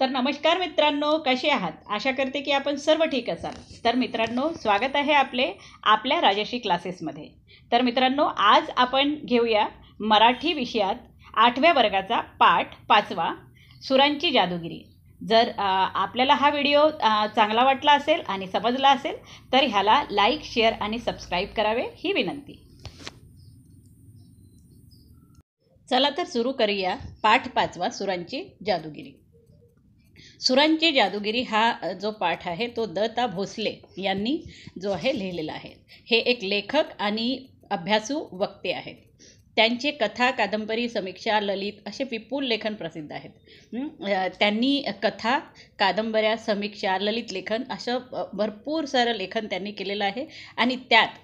तर नमस्कार मित्रांनो कसे आहात आशा करते की आपण सर्व ठीक असाल तर मित्रांनो स्वागत आहे आपले आपल्या राजाशी क्लासेसमध्ये तर मित्रांनो आज आपण घेऊया मराठी विषयात आठव्या वर्गाचा पाठ पाचवा सुरांची जादूगिरी जर आपल्याला हा व्हिडिओ चांगला वाटला असेल आणि समजला असेल तर ह्याला लाईक शेअर आणि सबस्क्राईब करावे ही विनंती चला तर सुरू करूया पाठ पाचवा सुरांची जादूगिरी सुरांची जादूगिरी हा जो पाठ आहे तो दता भोसले यांनी जो आहे लिहिलेला आहे हे एक लेखक आणि अभ्यासू वक्ते आहेत त्यांचे कथा कादंबरी समीक्षा ललित असे विपुल लेखन प्रसिद्ध आहेत त्यांनी कथा कादंबऱ्या समीक्षा ललित लेखन असं भरपूर सारं लेखन त्यांनी केलेलं आहे आणि त्यात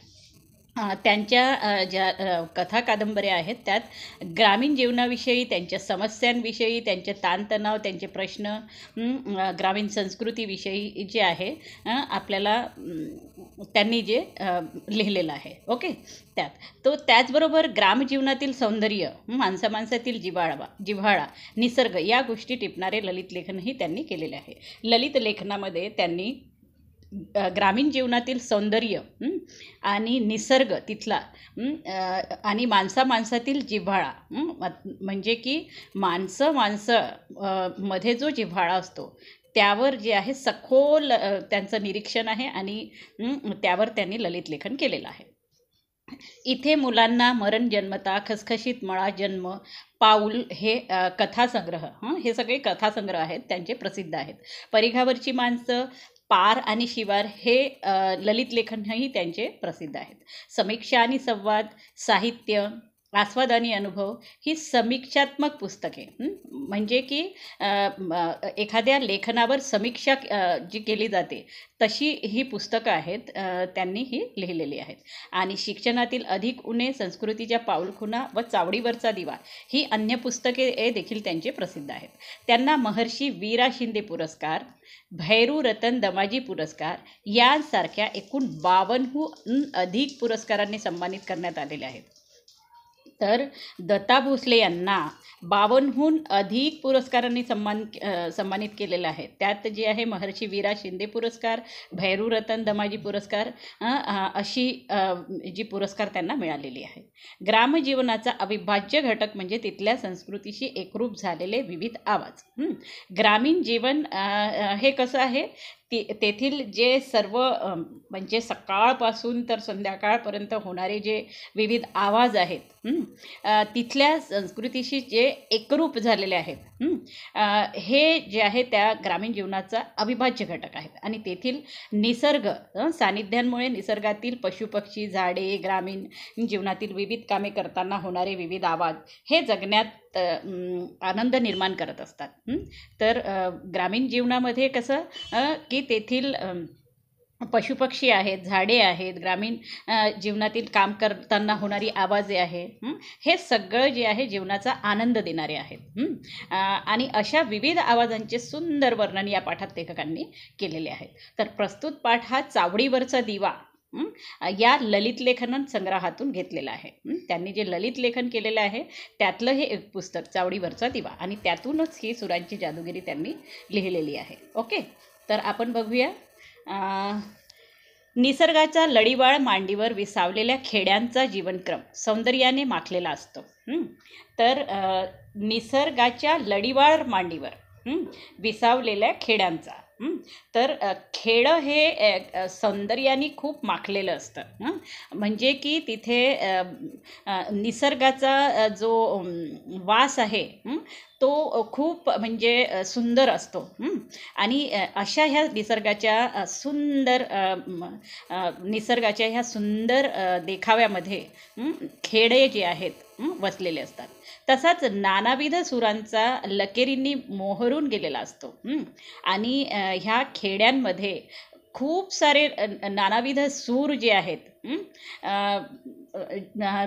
त्यांच्या ज्या कथा कादंबऱ्या आहेत त्यात ग्रामीण जीवनाविषयी त्यांच्या समस्यांविषयी त्यांचे ताणतणाव त्यांचे प्रश्न ग्रामीण संस्कृतीविषयी जे आहे आपल्याला त्यांनी जे लिहिलेलं आहे ओके त्यात तो त्याचबरोबर ग्रामजीवनातील सौंदर्य माणसा माणसातील जिव्हाळा जिव्हाळा निसर्ग या गोष्टी टिपणारे ललित लेखनही त्यांनी केलेले आहे ललित लेखनामध्ये त्यांनी ग्रामीण जीवनातील सौंदर्य आणि निसर्ग तिथला आणि माणसा माणसातील जिव्हाळा म्हणजे की माणसं माणसं मध्ये जो जिव्हाळा असतो त्यावर जे आहे सखोल त्यांचं निरीक्षण आहे आणि त्यावर त्यांनी ललित लेखन केलेलं आहे इथे मुलांना मरण जन्मता खसखशीत मळा जन्म पाऊल हे कथासंग्रह हे सगळे कथासंग्रह आहेत त्यांचे प्रसिद्ध आहेत परिघावरची माणसं पार आणि शिवार हे ललित लेखनही त्यांचे प्रसिद्ध आहेत समीक्षा आणि संवाद साहित्य आस्वाद आणि अनुभव ही समीक्षात्मक पुस्तके म्हणजे की एखाद्या लेखनावर समीक्षा जी केली जाते तशी ही पुस्तकं आहेत त्यांनी ही लिहिलेली आहेत आणि शिक्षणातील अधिक उणे संस्कृतीच्या पाऊलखुणा व चावडीवरचा दिवा ही अन्य पुस्तके देखील त्यांचे प्रसिद्ध आहेत त्यांना महर्षी वीरा शिंदे पुरस्कार भैरू रतन दमाजी पुरस्कार यांसारख्या एकूण बावन्नहून अधिक पुरस्कारांनी सन्मानित करण्यात आलेले आहेत तर दत्ता भोसले यांना बावनहून अधिक पुरस्कारांनी सन्मान सन्मानित केलेलं आहे त्यात जे आहे महर्षी वीरा शिंदे पुरस्कार भैरू रतन दमाजी पुरस्कार अशी जी पुरस्कार त्यांना मिळालेली आहे ग्रामजीवनाचा अविभाज्य घटक म्हणजे तिथल्या संस्कृतीशी एकरूप झालेले विविध आवाज ग्रामीण जीवन हे कसं आहे ती तेथील जे सर्व म्हणजे सकाळपासून तर संध्याकाळपर्यंत होणारे जे विविध आवाज आहेत तिथल्या संस्कृतीशी जे एकरूप झालेले आहेत हे जे आहे त्या ग्रामीण जीवनाचा अविभाज्य घटक आहेत आणि तेथील निसर्ग सानिध्यांमुळे निसर्गातील पशुपक्षी झाडे ग्रामीण जीवनातील विविध कामे करताना होणारे विविध आवाज हे जगण्यात आनंद निर्माण करत असतात तर ग्रामीण जीवनामध्ये कसं की तेथील पशुपक्षी आहेत झाडे आहेत ग्रामीण जीवनातील काम करताना होणारी आवाजे आहे हे सगळं जे आहे जीवनाचा आनंद देणारे आहेत आणि अशा विविध आवाजांचे सुंदर वर्णन या पाठात लेखकांनी केलेले आहेत तर प्रस्तुत पाठ हा चावडीवरचा दिवा या ललित लेखन संग्रहातून घेतलेला आहे त्यांनी जे ललित लेखन केलेलं आहे त्यातलं हे एक पुस्तक चावडीवरचा दिवा आणि त्यातूनच ही सुरांची जादूगिरी त्यांनी लिहिलेली आहे ओके तर आपण बघूया निसर्गाचा लढीवाळ मांडीवर विसावलेल्या खेड्यांचा जीवनक्रम सौंदर्याने माखलेला असतो तर निसर्गाच्या लढीवाळ मांडीवर विसावलेल्या खेड्यांचा तर खेळ हे सौंदर्याने खूप माखलेलं असतं म्हणजे की तिथे निसर्गाचा जो वास आहे तो खूप म्हणजे सुंदर असतो आणि अशा ह्या निसर्गाच्या सुंदर निसर्गाच्या ह्या सुंदर देखाव्यामध्ये खेडे जे आहेत वसलेले असतात तसाच नानाविध सुरांचा लकेरींनी मोहरून गेलेला असतो आणि ह्या खेड्यांमध्ये खूप सारे नानाविध सूर जे आहेत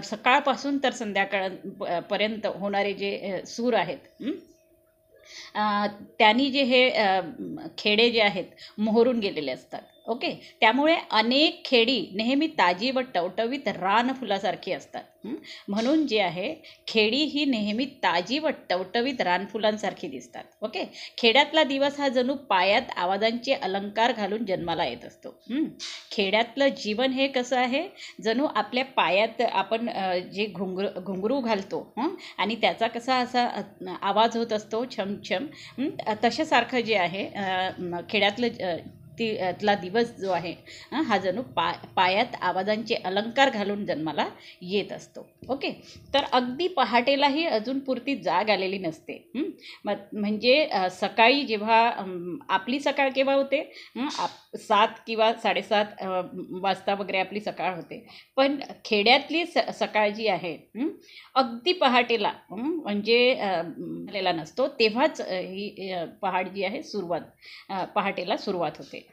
सकाळपासून तर संध्याकाळ पर्यंत होणारे जे सूर आहेत त्यांनी जे हे खेडे जे आहेत मोहरून गेलेले असतात ओके त्यामुळे अनेक खेडी नेहमी ताजी व टवटवीत रानफुलासारखी असतात म्हणून जे आहे खेडी ही नेहमी ताजी व टवटवीत रानफुलांसारखी दिसतात ओके खेड्यातला दिवस हा जणू पायात आवाजांचे अलंकार घालून जन्माला येत असतो खेड्यातलं जीवन हे कसं आहे जणू आपल्या पायात आपण जे घुंगर घुंगरू घालतो आणि त्याचा कसा असा आवाज होत असतो छम छम तशासारखं जे आहे खेड्यातलं ती तला दिवस जो आहे हा जणू पा पायात आवाजांचे अलंकार घालून जन्माला येत असतो ओके तर अगदी पहाटेलाही अजून पुरती जाग आलेली नसते म्हणजे सकाळी जेव्हा आपली सकाळ केव्हा होते आप सात किंवा साडेसात वाजता वगैरे आपली सकाळ होते पण खेड्यातली स सकाळ जी आहे अगदी पहाटेला म्हणजे झालेला नसतो तेव्हाच ही पहाट जी आहे सुरुवात पहाटेला सुरुवात होते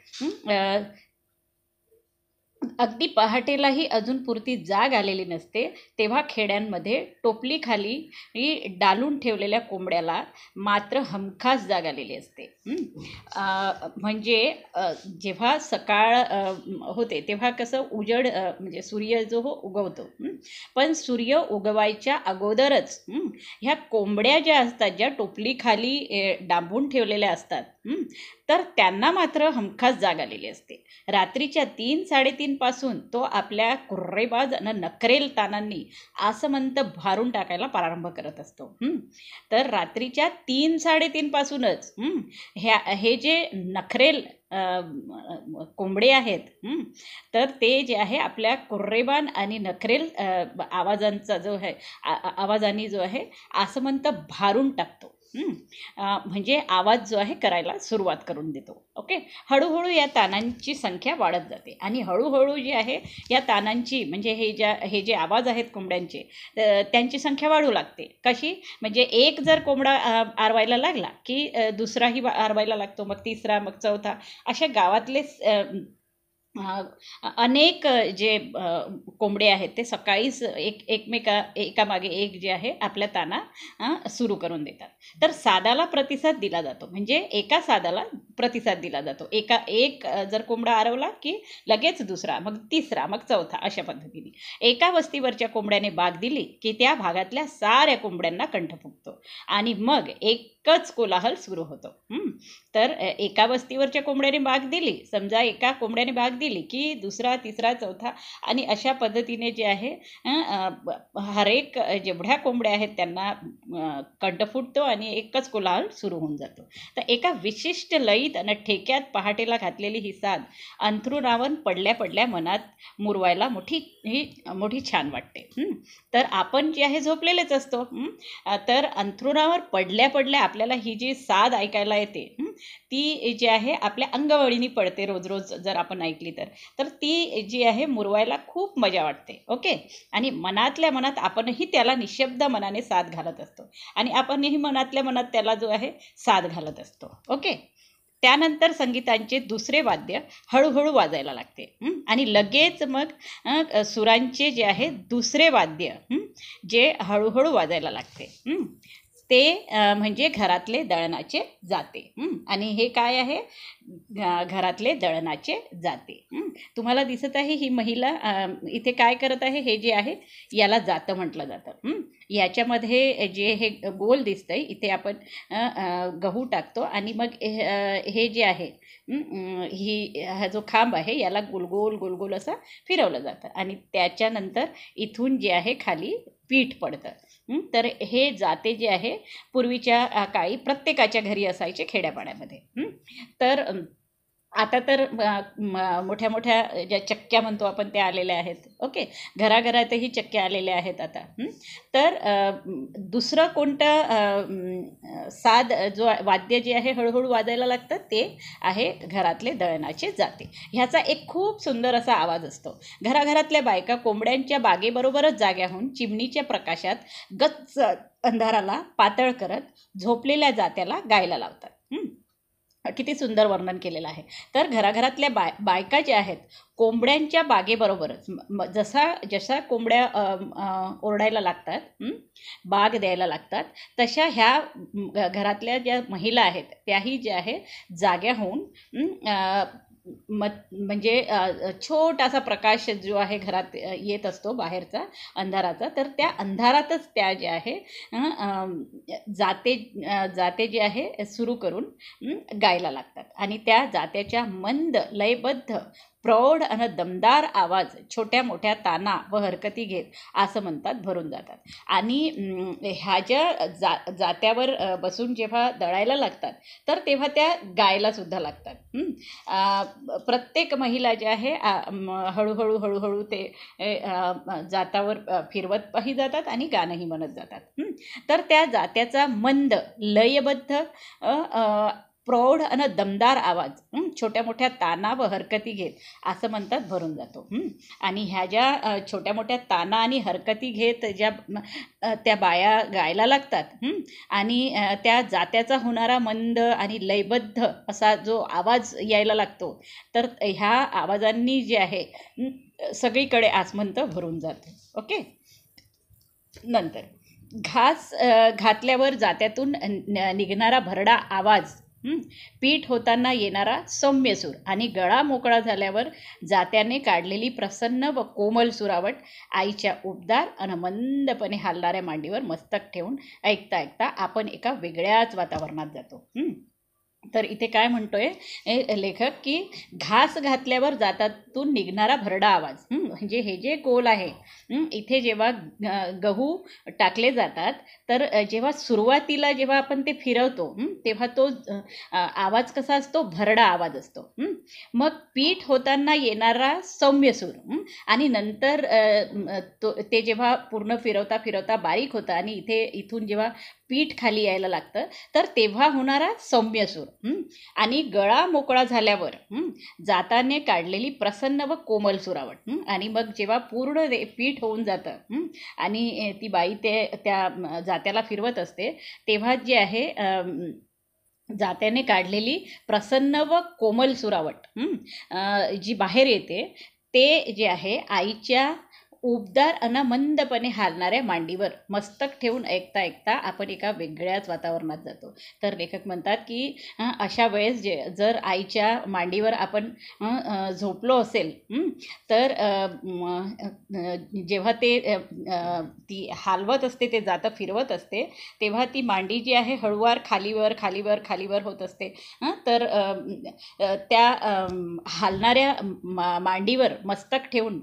अगदी पहाटेलाही अजून पुरती जाग आलेली नसते तेव्हा खेड्यांमध्ये टोपलीखाली डालून ठेवलेल्या कोंबड्याला मात्र हमखास जाग आलेली असते म्हणजे जेव्हा सकाळ होते तेव्हा कसं उजड म्हणजे सूर्य जो हो उगवतो पण सूर्य उगवायच्या अगोदरच ह्या कोंबड्या ज्या असतात ज्या टोपलीखाली डांबून ठेवलेल्या असतात तर त्यांना मात्र हमखास जाग आलेली असते रात्रीच्या तीन साडेतीनपासून तो आपल्या कुर्रेबाज न नखरेल तानांनी आसमंत भारून टाकायला प्रारंभ करत असतो तर रात्रीच्या तीन साडेतीनपासूनच ह्या हे जे नखरेल कोंबडे आहेत तर ते जे आहे आपल्या कुर्रेबान आणि नखरेल आवाजांचा जो आहे आवाजांनी जो आहे आसमंत भारून टाकतो म्हणजे आवाज जो आहे करायला सुरुवात करून देतो ओके हळूहळू या तानांची संख्या वाढत जाते आणि हळूहळू जी आहे या तानांची म्हणजे हे ज्या हे जे आवाज आहेत कोंबड्यांचे त्यांची संख्या वाढू लागते कशी म्हणजे एक जर कोंबडा आरवायला लागला की दुसराही आरवायला लागतो मग तिसरा मग चौथा अशा गावातले अनेक जे कोंबडे आहेत ते सकाळीच एक एकमेका एकामागे एक जे आहे आपल्या ताना सुरू करून देतात तर सादाला प्रतिसाद दिला जातो म्हणजे एका सादाला प्रतिसाद दिला जातो एका एक जर कोंबडा आरवला की लगेच दुसरा मग तिसरा मग चौथा अशा पद्धतीने एका वस्तीवरच्या कोंबड्याने बाग दिली की त्या भागातल्या साऱ्या कोंबड्यांना कंठ फुगतो आणि मग एक कच कोलाहल सुरू होतो तर एका वस्तीवरच्या कोंबड्याने बाग दिली समजा एका कोंबड्याने बाग दिली की दुसरा तिसरा चौथा आणि अशा पद्धतीने जे आहे हरेक जेवढ्या कोंबड्या आहेत त्यांना कंठ फुटतो आणि एकच कोलाहल सुरू होऊन जातो तर एका विशिष्ट लयीत आणि ठेक्यात पहाटेला घातलेली ही साध अंथरुणावन पडल्या पडल्या मनात मुरवायला मोठी ही मोठी छान वाटते तर आपण जे आहे झोपलेलेच असतो तर अंथरुणावर पडल्या पडल्या आपल्याला ही जी साद ऐकायला येते ती जी आहे आपल्या अंगवळीनी पडते रोज रोज जर आपण ऐकली तर तर ती जी आहे मुरवायला खूप मजा वाटते ओके आणि मनातल्या मनात आपणही त्याला निशब्द मनाने साथ घालत असतो आणि आपणही मनातल्या मनात त्याला जो आहे साथ घालत असतो ओके त्यानंतर संगीतांचे दुसरे वाद्य हळूहळू वाजायला लागते आणि लगेच मग सुरांचे जे आहे दुसरे वाद्य जे हळूहळू वाजायला लागते ते म्हणजे घरातले दळणाचे जाते आणि हे काय आहे घरातले दळणाचे जाते तुम्हाला दिसत आहे ही महिला इथे काय करत आहे हे जे आहे याला जातं म्हटलं जातं याच्यामध्ये जे हे गोल दिसतंय इथे आपण गहू टाकतो आणि मग हे जे आहे ही हा जो खांब आहे याला गोलगोल गोलगोल असा फिरवलं जातं आणि त्याच्यानंतर इथून जे आहे खाली पीठ पडतं तर हे जाते जे आहे पूर्वीच्या काळी प्रत्येकाच्या घरी असायचे खेड्यापाड्यामध्ये तर आता तर मोठ्या मोठ्या ज्या चक्क्या म्हणतो आपण त्या आलेल्या आहेत ओके घराघरातही चक्क्या आलेल्या आहेत आता तर दुसरं कोणतं साध जो वाद्य जे आहे हळूहळू वाजायला लागतं ते आहे घरातले दळणाचे जाते ह्याचा एक खूप सुंदर असा आवाज असतो घराघरातल्या बायका कोंबड्यांच्या बागेबरोबरच जाग्याहून चिमणीच्या प्रकाशात गच्च अंधाराला पातळ करत झोपलेल्या जात्याला गायला लावतात किती सुंदर वर्णन केलेलं आहे तर घराघरातल्या बाय बायका ज्या आहेत कोंबड्यांच्या बागेबरोबरच जसा जसा कोंबड्या ओरडायला लागतात बाग द्यायला लागतात तशा ह्या घरातल्या ज्या महिला आहेत त्याही ज्या आहे जाग्या होऊन मत म्हणजे छोटासा प्रकाश जो आहे घरात येत असतो बाहेरचा अंधाराचा तर त्या अंधारातच त्या जे आहे जाते जाते जे आहे सुरू करून गायला लागतात आणि त्या जात्याच्या मंद लयबद्ध प्रौढ आणि दमदार आवाज छोट्या मोठ्या ताना व हरकती घेत असं म्हणतात भरून जातात आणि ह्या ज्या जा जात्यावर बसून जेव्हा दळायला लागतात तर तेव्हा त्या गायलासुद्धा लागतात प्रत्येक महिला ज्या आहे हळूहळू हळूहळू ते जातावर फिरवत जातात आणि गाणंही म्हणत जातात तर त्या जात्याचा मंद लयबद्ध प्रौढ आणि दमदार आवाज छोट्या मोठ्या ताना व हरकती घेत असं म्हणतात भरून जातो आणि ह्या ज्या छोट्या मोठ्या ताना आणि हरकती घेत ज्या त्या बाया गायला लागतात आणि त्या जात्याचा होणारा मंद आणि लयबद्ध असा जो आवाज यायला लागतो तर ह्या आवाजांनी जे आहे सगळीकडे आसमंत भरून जाते ओके नंतर घास घातल्यावर जात्यातून निघणारा भरडा आवाज पीठ होताना येणारा सौम्य सूर आणि गळा मोकळा झाल्यावर जात्याने काढलेली प्रसन्न व कोमल सुरावट आईच्या उबदार आणि मंदपणे हालणाऱ्या मांडीवर मस्तक ठेवून ऐकता ऐकता आपण एका वेगळ्याच वातावरणात जातो तर इथे काय म्हणतोय लेखक की घास घातल्यावर जातातून निघणारा भरडा आवाज म्हणजे हे जे गोल आहे इथे जेव्हा गहू टाकले जातात तर जेव्हा सुरुवातीला जेव्हा आपण ते फिरवतो तेव्हा तो आवाज कसा असतो भरडा आवाज असतो मग पीठ होताना येणारा सौम्य सूर आणि नंतर तो ते जेव्हा पूर्ण फिरवता फिरवता बारीक होतं आणि इथे इथून जेव्हा पीठ खाली यायला लागतं तर तेव्हा होणारा सौम्य सूर आणि गळा मोकळा झाल्यावर जाताने काढलेली प्रसन्न व कोमल सुरावट आणि मग जेव्हा पूर्ण रे पीठ होऊन जातं आणि ती बाई ते त्या जात्याला फिरवत असते तेव्हा जे आहे जात्याने काढलेली प्रसन्न व कोमल सुरावट जी बाहेर येते ते जे आहे आईच्या उबदार अना मंदपणे हालणाऱ्या मांडीवर मस्तक ठेवून ऐकता ऐकता आपण एका वेगळ्याच वातावरणात जातो तर लेखक म्हणतात की अशा वेळेस जे जर आईच्या मांडीवर आपण झोपलो असेल तर जेव्हा ते ती हालवत असते ते जातं फिरवत असते तेव्हा ती मांडी जी आहे हळूवार खालीवर खालीवर खालीवर होत असते तर त्या हालणाऱ्या मांडीवर मस्तक ठेवून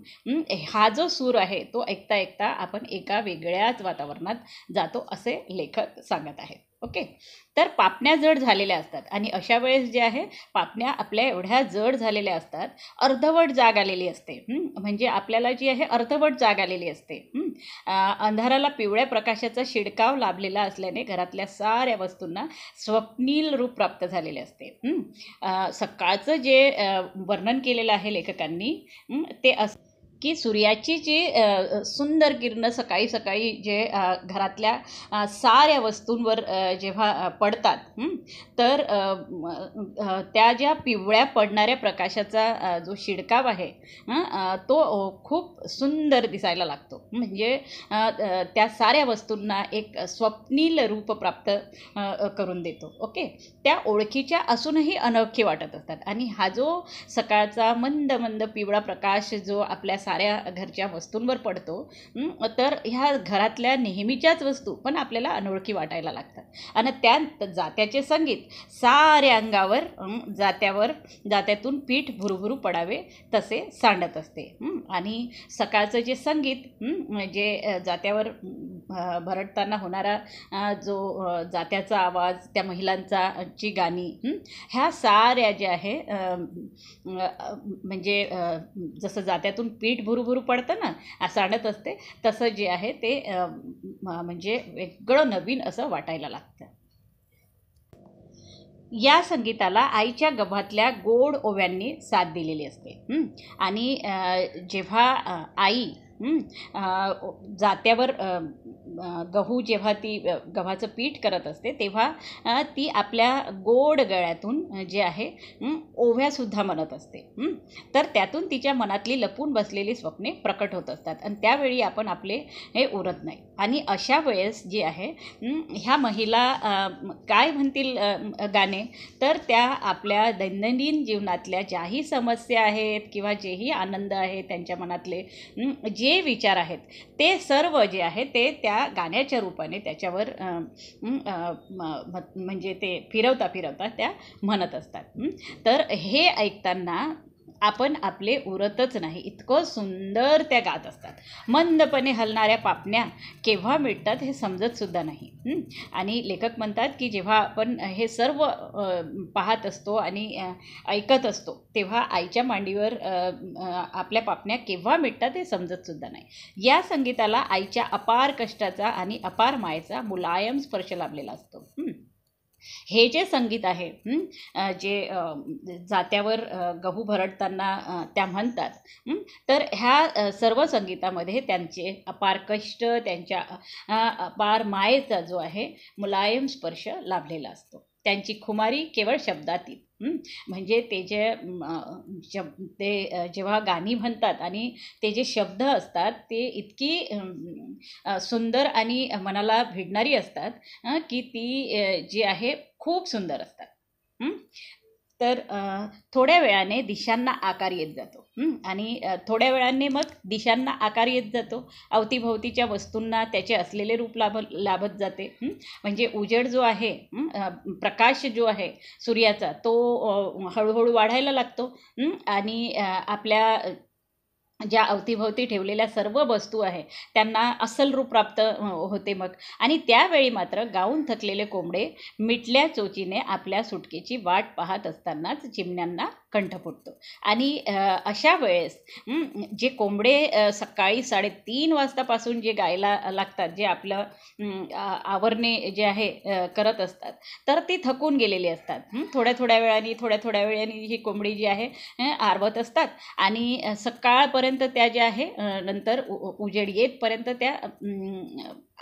हा जो सूर सूर आहे तो ऐकता ऐकता आपण एका वेगळ्याच वातावरणात जातो असे लेखक सांगत आहेत ओके तर पापण्या जड झालेल्या असतात आणि अशा वेळेस जे आहे पापण्या आपल्या एवढ्या जड झालेल्या असतात अर्धवट जाग आलेली असते म्हणजे आपल्याला जी आहे अर्धवट जाग आलेली असते अंधाराला पिवळ्या प्रकाशाचा शिडकाव लाभलेला असल्याने घरातल्या साऱ्या वस्तूंना स्वप्नील रूप प्राप्त झालेले असते सकाळचं जे वर्णन केलेलं आहे लेखकांनी ते अस की सूर्याची जी सुंदर किरणं सकाळी सकाळी जे घरातल्या साऱ्या वस्तूंवर जेव्हा पडतात तर त्या ज्या पिवळ्या पडणाऱ्या प्रकाशाचा जो शिडकाव आहे तो खूप सुंदर दिसायला लागतो म्हणजे त्या साऱ्या वस्तूंना एक स्वप्नील रूप प्राप्त करून देतो ओके त्या ओळखीच्या असूनही अनोखी वाटत असतात आणि हा जो सकाळचा मंद मंद पिवळा प्रकाश जो आपल्या सा साऱ्या घरच्या वस्तूंवर पडतो तर ह्या घरातल्या नेहमीच्याच वस्तू पण आपल्याला अनोळखी वाटायला लागतात आणि त्या जात्याचे संगीत साऱ्या अंगावर जात्यावर जात्यातून पीठ भुरुभुरू पडावे तसे सांडत असते आणि सकाळचं जे संगीत जे म्हणजे, जात्यावर भरडताना होणारा जो जात्याचा आवाज त्या महिलांचा ची गाणी ह्या साऱ्या ज्या आहे म्हणजे जसं जात्यातून पीठ भुरुभुरु पडतं ना असं आणत असते तसं जे आहे ते म्हणजे वेगळं नवीन असं वाटायला लागतं या संगीताला आईच्या गभातल्या गोड ओव्यांनी साथ दिलेली असते आणि जेव्हा आई जात्यावर गहू जेव्हा ती गव्हाचं पीठ करत असते तेव्हा ती आपल्या गोड गळ्यातून जे आहे ओव्यासुद्धा म्हणत असते तर त्यातून तिच्या मनातली लपून बसलेली स्वप्ने प्रकट होत असतात आणि त्यावेळी आपण आपले हे उरत नाही आणि अशा वेळेस जे आहे ह्या महिला काय म्हणतील गाणे तर त्या आपल्या दैनंदिन जीवनातल्या ज्याही समस्या आहेत किंवा जेही आनंद आहे त्यांच्या मनातले जे विचार आहेत ते सर्व जे आहे ते त्या त्याला गाण्याच्या रूपाने त्याच्यावर म्हणजे ते फिरवता फिरवता त्या म्हणत असतात तर हे ऐकताना आपण आपले उरतच नाही इतकं सुंदर त्या गात असतात मंदपणे हलणाऱ्या पापण्या केव्हा मिटतात हे समजतसुद्धा नाही आणि लेखक म्हणतात की जेव्हा आपण हे सर्व पाहत असतो आणि ऐकत असतो तेव्हा आईच्या मांडीवर आपल्या पापण्या केव्हा मिटतात हे समजतसुद्धा नाही या संगीताला आईच्या अपार कष्टाचा आणि अपार मायेचा मुलायम स्पर्श लाभलेला असतो हे जे संगीत आहे जे जात्यावर गहू भरडताना त्या म्हणतात तर ह्या सर्व संगीतामध्ये त्यांचे अपार कष्ट त्यांच्या पार मायेचा जो आहे मुलायम स्पर्श लाभलेला असतो त्यांची खुमारी केवळ शब्दातील म्हणजे ते जे ते जेव्हा गाणी म्हणतात आणि ते जे शब्द असतात ते इतकी सुंदर आणि मनाला भिडणारी असतात की ती जी आहे खूप सुंदर असतात तर थोड्या वेळाने दिशांना आकार येत जातो आणि थोड्या वेळाने मग दिशांना आकार येत जातो अवतीभोवतीच्या वस्तूंना त्याचे असलेले रूप लाभ लाभत जाते म्हणजे उजेड जो आहे प्रकाश जो आहे सूर्याचा तो हळूहळू वाढायला लागतो आणि आपल्या ज्या अवतीभवती ठेवलेल्या सर्व वस्तू आहे त्यांना असल रूप प्राप्त होते मग आणि त्यावेळी मात्र गाऊन थकलेले कोंबडे मिटल्या चोचीने आपल्या सुटकेची वाट पाहत असतानाच चिमण्यांना कंठ फुटतो आणि अशा वेळेस जे कोंबडे सकाळी साडेतीन वाजतापासून जे गायला लागतात जे आपलं आवरणे जे आहे करत असतात तर ते थकून गेलेले असतात थोड्या थोड्या वेळाने थोड्या थोड्या वेळाने ही कोंबडी जी आहे आरवत असतात आणि सकाळपर्यंत त्या ज्या आहे नंतर उजेड येतपर्यंत त्या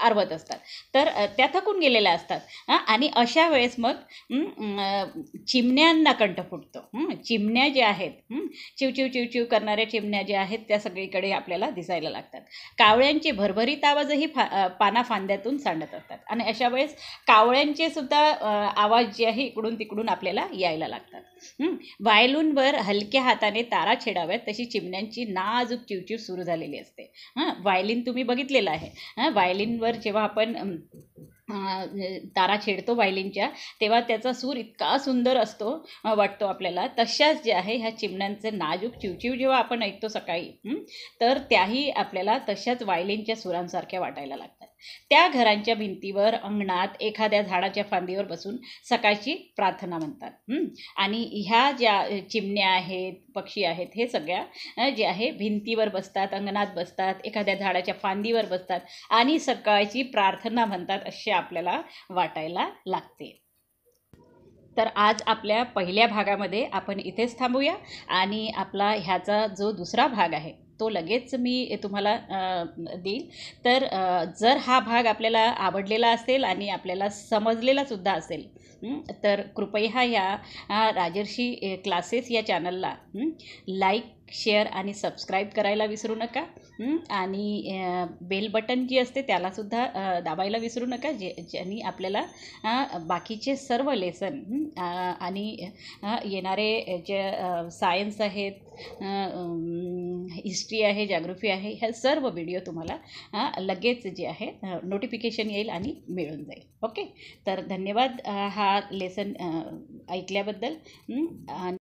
आरवत असतात तर त्या थकून गेलेल्या असतात आणि अशा वेळेस मग चिमण्यांना कंठ फुटतो चिमण्या ज्या आहेत चिवचिव चिवचिव करणाऱ्या चिमण्या ज्या आहेत त्या सगळीकडे आपल्याला दिसायला लागतात कावळ्यांचे भरभरीत आवाजही फा पाना फांद्यातून सांडत असतात आणि अशा वेळेस कावळ्यांचे सुद्धा आवाज जे आहे इकडून तिकडून आपल्याला यायला लागतात वायलूनवर हलक्या हाताने तारा छेडाव्यात तशी चिमण्यांची नाजूक चिवचिव सुरू झालेली असते हां वायलिन तुम्ही बघितलेलं आहे हां वायलिनवर जेव्हा आपण तारा छेडतो व्हायलिनच्या तेव्हा त्याचा सूर इतका सुंदर असतो वाटतो आपल्याला तशाच जे आहे ह्या चिमण्यांचे नाजूक चिवचिव जेव्हा आपण ऐकतो सकाळी तर त्याही आपल्याला तशाच व्हायलिनच्या सुरांसारख्या वाटायला लागतात त्या घरांच्या भिंतीवर अंगणात एखाद्या झाडाच्या फांदीवर बसून सकाळची प्रार्थना म्हणतात आणि ह्या ज्या चिमण्या आहेत पक्षी आहेत हे सगळ्या जे आहे भिंतीवर बसतात अंगणात बसतात एखाद्या झाडाच्या फांदीवर बसतात आणि सकाळची प्रार्थना म्हणतात असे आपल्याला वाटायला लागते तर आज आपल्या पहिल्या भागामध्ये आपण इथेच थांबूया आणि आपला ह्याचा जो दुसरा भाग आहे तो लगेच मी तुम्हाला देईल तर जर हा भाग आपल्याला आवडलेला असेल आणि आपल्याला समजलेला सुद्धा असेल तर कृपया ह्या राजर्षी क्लासेस या चॅनलला लाईक शेअर आणि सबस्क्राईब करायला विसरू नका आणि बेल बटन जी असते त्यालासुद्धा दाबायला विसरू नका जे ज्यांनी आपल्याला बाकीचे सर्व लेसन आणि येणारे जे सायन्स आहेत हिस्ट्री आहे जॉग्रफी आहे ह्या सर्व व्हिडिओ तुम्हाला लगेच जे आहे नोटिफिकेशन येईल आणि मिळून जाईल ओके तर धन्यवाद हा लेसन ऐकल्याबद्दल